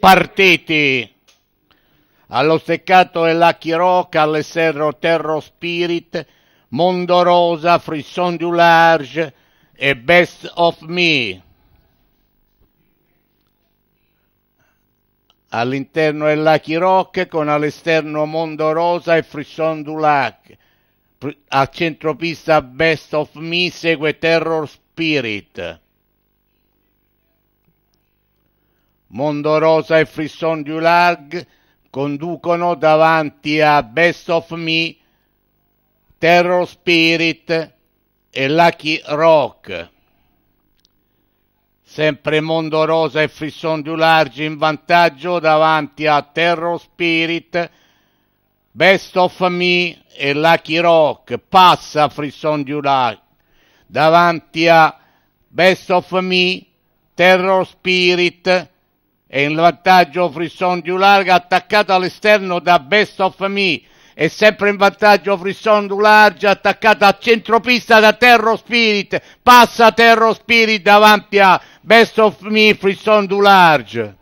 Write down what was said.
partiti. Allo steccato e la Rock, alle Serro Terro Spirit, Rosa, Frisson du Large e Best of Me. All'interno è Lucky Rock con all'esterno Mondo Rosa e Frisson du Lac. Al centropista Best of Me segue Terror Spirit. Mondorosa e Frisson du Larg conducono davanti a Best of Me, Terror Spirit e Lucky Rock. Sempre Mondorosa e Frisson du Large in vantaggio davanti a Terror Spirit, Best of Me e Lucky Rock. Passa Frisson du Large davanti a Best of Me, Terror Spirit e e in vantaggio Frisson Dularga attaccato all'esterno da Best of Me e sempre in vantaggio Frisson Dularga attaccato a centropista da Terror Spirit passa Terror Spirit davanti a Best of Me Frisson Dularga